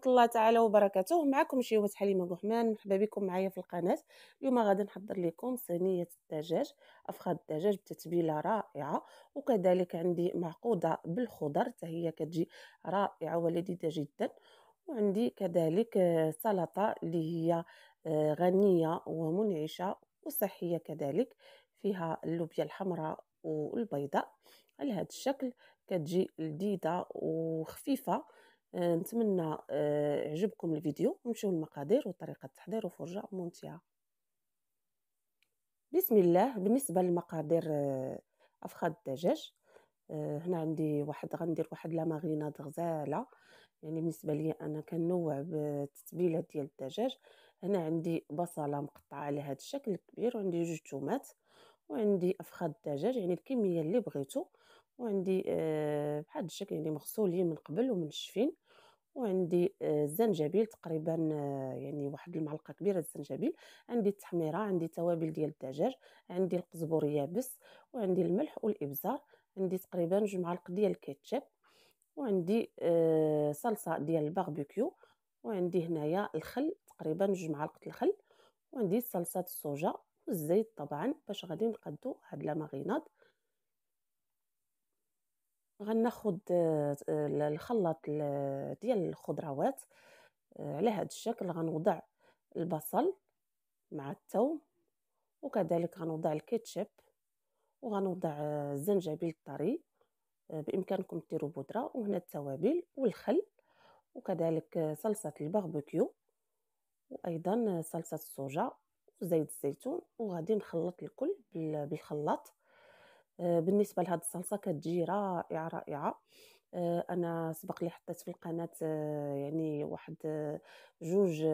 ورحمه الله تعالى وبركاته معكم شيوات حليمه بوحمان مرحبا بكم معايا في القناه اليوم غادي نحضر لكم صينيه الدجاج افخاد الدجاج بتتبيله رائعه وكذلك عندي معقوده بالخضر حتى هي كتجي رائعه ولذيذه جدا وعندي كذلك آه، سلطه اللي هي آه، غنيه ومنعشه وصحيه كذلك فيها اللوبيا الحمراء والبيضاء على هذا الشكل كتجي لذيذه وخفيفه آه، نتمنى آه، عجبكم الفيديو ونشوف المقادير وطريقه التحضير وفرجه ممتعه بسم الله بالنسبه للمقادير آه، افخاذ الدجاج هنا عندي واحد غندير واحد لا غزاله يعني بالنسبه لي انا كنوع بالتتبيلة ديال الدجاج هنا عندي بصله مقطعه على هذا الشكل الكبير وعندي جوج تومات وعندي افخاذ الدجاج يعني الكميه اللي بغيتو وعندي آه، بحال الشكل يعني مغسولين من قبل ومنشفين وعندي آه، الزنجبيل تقريبا آه، يعني واحد المعلقه كبيره الزنجبيل عندي التحميره عندي توابل ديال الدجاج عندي القزبر يابس وعندي الملح والابزار عندي تقريبا جوج معالق ديال الكاتشب وعندي صلصه ديال الباربيكيو وعندي هنايا الخل تقريبا جوج معالق الخل وعندي صلصه الصوجه والزيت طبعا باش غادي نقادو هاد لا ماريناد غناخد آه، الخلاط ديال الخضروات آه، على هذا الشكل غنوضع البصل مع الثوم وكذلك غنوضع الكيتشب وغنوضع آه، الزنجبيل الطري بامكانكم ديروا بودره وهنا التوابل والخل وكذلك صلصه الباربيكيو وايضا صلصه الصوجه وزيت الزيتون وغادي نخلط الكل بالخلاط آه، بالنسبه لهاد الصلصه كتجي رائعه رائعه آه، انا سبق لي حطيت في القناه آه، يعني واحد جوج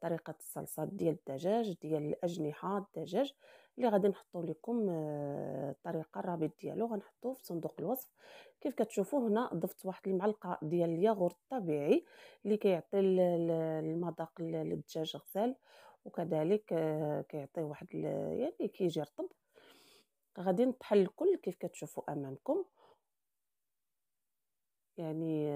طريقه الصلصه ديال الدجاج ديال الاجنحه الدجاج اللي غادي نحطو لكم الطريقه الرابط ديالو غنحطوه في صندوق الوصف كيف كتشوفوا هنا ضفت واحد المعلقه ديال الياغورت الطبيعي اللي كيعطي المذاق للدجاج غزال وكذلك كيعطي واحد يعني كيجي رطب غادي نطحن الكل كيف كتشوفوا امامكم يعني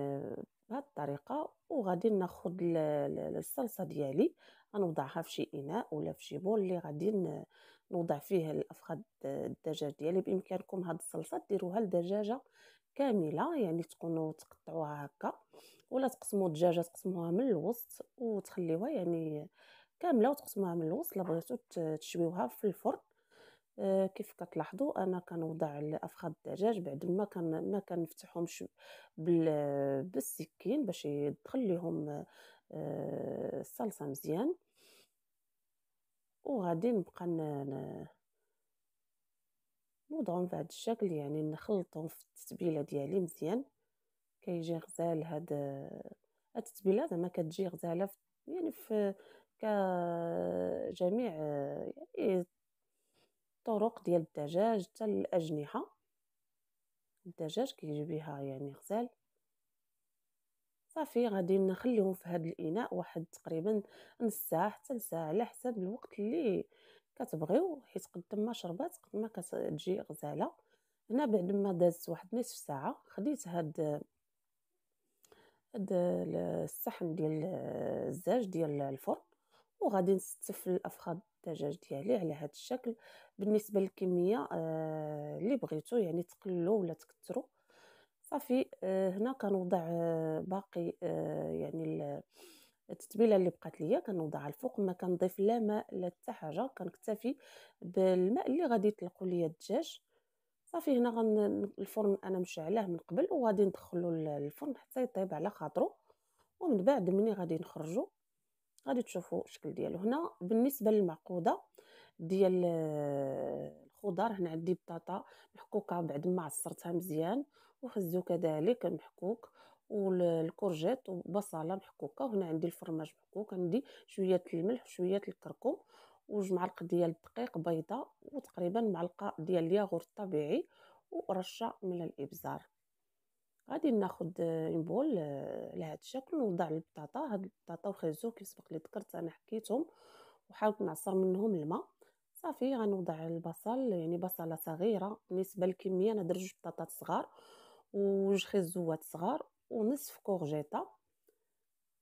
بهذه الطريقه وغادي ناخذ الصلصه ديالي غنوضعها في شي اناء ولا في شي بول اللي غادي نوضع فيه الافخاد الدجاج ديالي بامكانكم هاد الصلصه ديروها لدجاجه كامله يعني تكونوا تقطعوها هكا ولا تقسموا الدجاجه تقسموها من الوسط وتخليوها يعني كامله وتقسموها من الوسط لا بغيتو تشويوها في الفرن آه، كيف كتلاحظوا انا كنوضع الافخاد الدجاج بعد ما كان ما كنفتحهمش بالسكين باش يدخل لهم آه، الصلصه مزيان وغادي نبقى نوضعهم بهذا الشكل يعني نخلطهم في التتبيله ديالي مزيان كيجي غزال هاد التتبيله زعما كتجي غزاله يعني في كجميع يعني الطرق ديال الدجاج حتى الاجنحه الدجاج كيجي بها يعني غزال صافي غادي نخليهم في هذا الاناء واحد تقريبا نص ساعه حتى لساعه على حسب الوقت اللي كتبغيو حيت قد ما شربات قد ما كتجي غزاله هنا بعد ما دازت واحد نصف ساعه خديت هاد هاد الصحن ديال الزاج ديال الفرن وغادي نستف الافخاد الدجاج ديالي على هذا الشكل بالنسبه للكميه آه، اللي بغيتو يعني تقللو ولا تكثروا صافي آه، هنا كنوضع آه، باقي يعني التتبيله اللي بقات ليا كنوضعها الفوق ما كنضيف لا ماء لا حتى حاجه كنكتفي بالماء اللي غادي يطلقوا ليا الدجاج صافي هنا غن الفرن انا مشعلاه من قبل وغادي ندخلو الفرن حتى يطيب على خاطرو ومن بعد ملي غادي نخرجو غادي تشوفوا الشكل ديالو هنا بالنسبه للمعقوده ديال آه، الخضر هنا عندي بطاطا محكوكه بعد ما عصرتها مزيان وخزو كذلك محكوك والكورجيت وبصله محكوكه وهنا عندي الفرماج محكوك عندي شويه الملح وشويه الكركم وجوج معالق ديال الدقيق بيضه وتقريبا معلقه ديال الياغورت الطبيعي ورشه من الابزار غادي ناخد اون بول على هذا الشكل ونوضع البطاطا هاد البطاطا وخيزو كيف سبق لي ذكرت انا حكيتهم وحاولت نعصر منهم الماء صافي غنوضع البصل يعني بصله صغيره بالنسبه للكميه انا درت جوج بطاطات صغار وجوج خيزوات صغار ونصف كورجيطه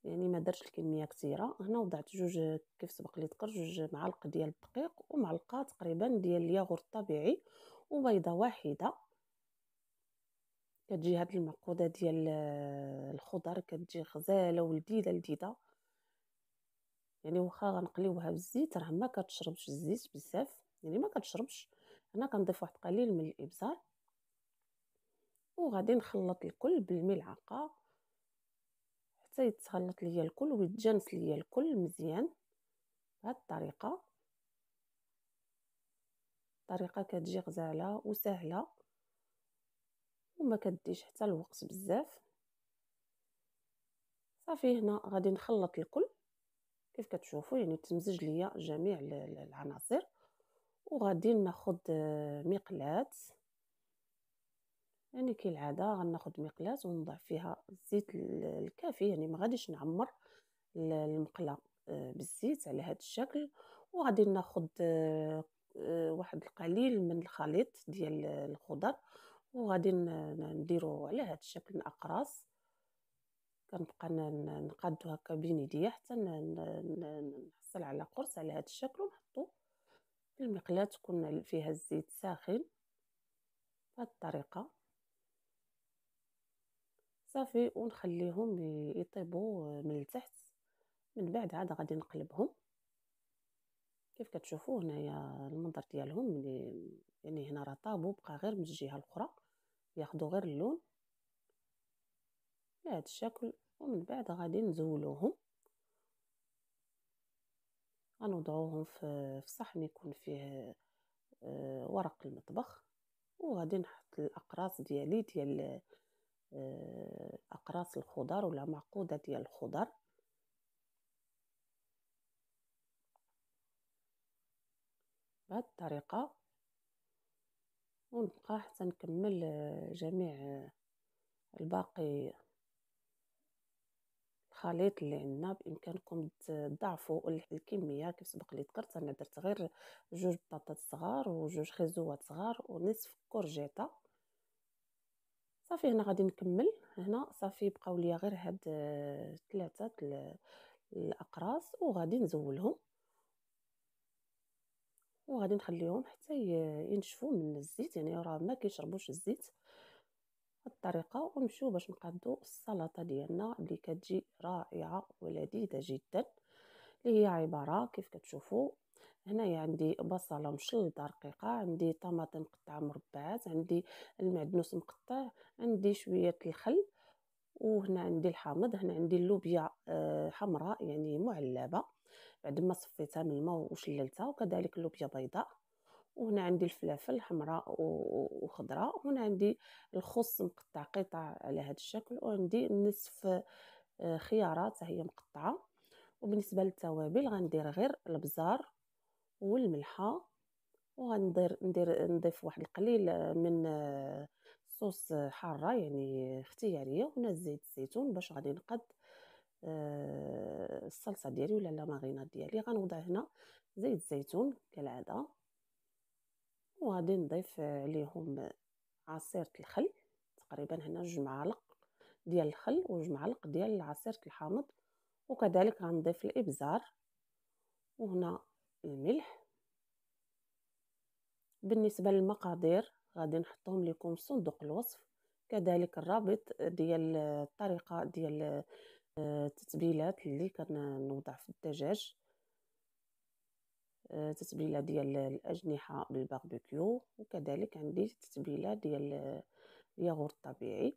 يعني ما درتش الكميه كثيره هنا وضعت جوج كيف سبق لي ذكرت جوج معالق ديال الدقيق ومعلقه تقريبا ديال الياغورت الطبيعي وبيضه واحده كتجي هاد المعقوده ديال آه، الخضر كتجي غزاله ولذيذه لذيذه يعني واخا غنقليوها بالزيت راه ما كتشربش الزيت بزاف يعني ما كتشربش هنا كنضيف واحد قليل من الابزار وغادي نخلط الكل بالملعقه حتى يتخلط ليا الكل ويتجانس ليا الكل مزيان بهاد الطريقه طريقه كتجي غزاله وسهله وما كديش حتى الوقت بزاف صافي هنا غادي نخلط الكل كيف كتشوفوا يعني تمزج ليا جميع العناصر وغادي ناخد آه، مقلات يعني كالعاده غناخد مقلاه ونضع فيها الزيت الكافي يعني ما غاديش نعمر المقله آه، بالزيت على هذا الشكل وغادي ناخد آه، واحد القليل من الخليط ديال الخضر وغادي نديرو على هذا الشكل الاقراص كنبقى نقادو هكا بين يديا حتى نحصل على قرص على هذا الشكل ونحطو في المقلاة تكون فيها الزيت ساخن بهذه الطريقه صافي ونخليهم يطيبوا من التحت من بعد عاد غادي نقلبهم كيف كتشوفوا هنايا المنظر ديالهم يعني هنا راه طابو بقى غير من الجهه الاخرى ياخدو غير اللون بهذا الشكل ومن بعد غادي نزولوهم غنوضعوهم في صحن يكون فيه آه، ورق المطبخ وغادي نحط الاقراص ديالي ديال آه، اقراص الخضر ولا معقوده ديال الخضر بهذه الطريقه ونبقى حتى نكمل آه، جميع آه، الباقي الخليط اللي عندنا بامكانكم تضاعفوا الكميه كيف سبق لي ذكرت انا درت غير جوج بطاطات صغار وجوج خيزوات صغار ونصف كورجيطه صافي هنا غادي نكمل هنا صافي بقاو لي غير هاد ثلاثه آه، الاقراص وغادي نزولهم وغادي نخليهم حتى ينشفوا من الزيت يعني راه ما كيشربوش الزيت بهذه الطريقه ونمشيو باش نقادو السلطه ديالنا اللي كتجي رائعه ولذيذه جدا اللي هي عباره كيف كتشوفوا هنايا عندي بصله مشلده رقيقه عندي طماطم مقطعه مربعات عندي المعدنوس مقطع عندي شويه الخل وهنا عندي الحامض هنا عندي اللوبيا آه، حمراء يعني معلبه بعد ما صفيتها من الماء وشللتها وكذلك اللوبيا بيضاء وهنا عندي الفلافل حمراء وخضراء وهنا عندي الخص مقطع قطع على هذا الشكل وعندي نصف آه، خيارات هي مقطعه وبالنسبه للتوابل غندير غير البزار والملحه وغندير ندير نضيف واحد القليل آه، من صوص حاره يعني اختياريه هنا زيت الزيتون باش غادي نقد آه، الصلصه ديالي ولا لا ماريناد ديالي غنوضع هنا زيت الزيتون كالعاده وغادي نضيف عليهم عصيره الخل تقريبا هنا جوج معالق ديال الخل وجوج معالق ديال عصيره الحامض وكذلك غنضيف الابزار وهنا الملح بالنسبه للمقادير غادي نحطهم لكم في صندوق الوصف كذلك الرابط ديال الطريقه ديال التتبيلات آه، اللي كنوضع في الدجاج آه، تتبيله ديال الاجنحه بالباربيكيو وكذلك عندي تتبيله ديال الياغورت الطبيعي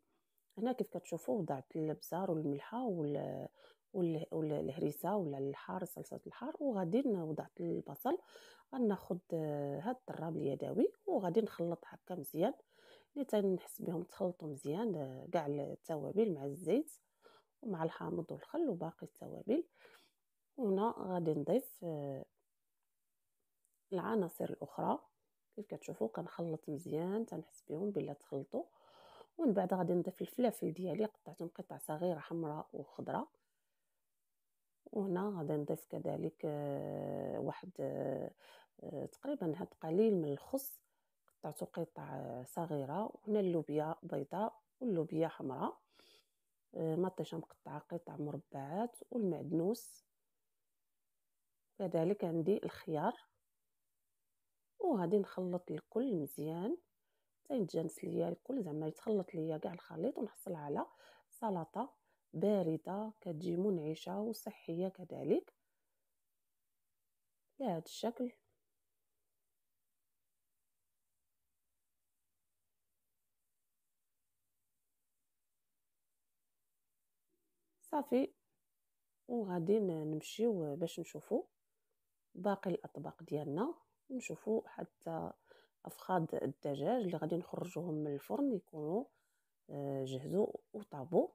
هنا كيف كتشوفوا وضعت الابزار والملحه ولا الهريسه ولا الحار صلصه الحار وغادي وضعت البصل غناخد آه، هاد الطراب اليدوي وغادي نخلط هكا مزيان اللي تنحس بهم تخلطوا مزيان آه، كاع التوابل مع الزيت ومع الحامض والخل وباقي التوابل وهنا غادي نضيف آه، العناصر الاخرى كيف كتشوفوا كنخلط مزيان تنحس بهم بلا تخلطوا ومن بعد غادي نضيف الفلافل ديالي قطعتهم قطع صغيره حمراء وخضراء وهنا غادي نضيف كذلك آه، واحد آه، تقريبا هاد قليل من الخص قطعته قطع صغيره وهنا اللوبيا بيضاء واللوبيا حمراء آه، مطيشه مقطعه قطع مربعات والمعدنوس كذلك عندي الخيار وغادي نخلط الكل مزيان حتى يتجانس ليا الكل زعما يتخلط ليا كاع الخليط ونحصل على سلطه باردة كتجي منعشة وصحية كذلك بهذا الشكل صافي وغادي نمشيو باش نشوفو باقي الاطباق ديالنا نشوفو حتى افخاد الدجاج اللي غادي نخرجوهم من الفرن يكونوا آه، جهزوا وطابو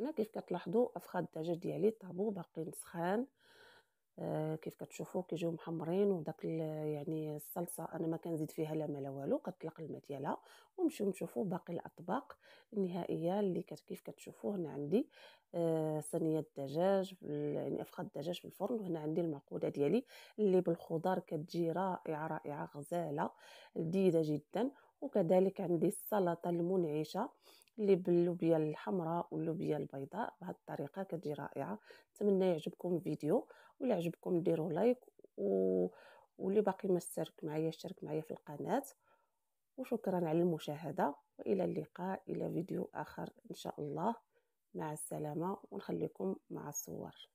هنا كيف كتلاحظوا افخاد الدجاج ديالي طابو باقي سخان آه كيف كتشوفوا كيجيو محمرين وداك يعني الصلصه انا ما كنزيد فيها لا ما لا والو كتطلق الماء ديالها ونمشيو نشوفوا باقي الاطباق النهائيه اللي كت كيف كتشوفوا هنا عندي آه صينيه الدجاج يعني افخاد الدجاج في الفرن وهنا عندي المعقوده ديالي اللي بالخضار كتجي رائعه رائعه غزاله لذيذه جدا وكذلك عندي السلطه المنعشه اللي باللوبيا الحمراء واللوبيا البيضاء بهذه الطريقه كتجي رائعه نتمنى يعجبكم الفيديو ولا عجبكم ديروا لايك و... واللي باقي ما اشترك معايا اشترك معايا في القناه وشكرا على المشاهده والى اللقاء الى فيديو اخر ان شاء الله مع السلامه ونخليكم مع الصور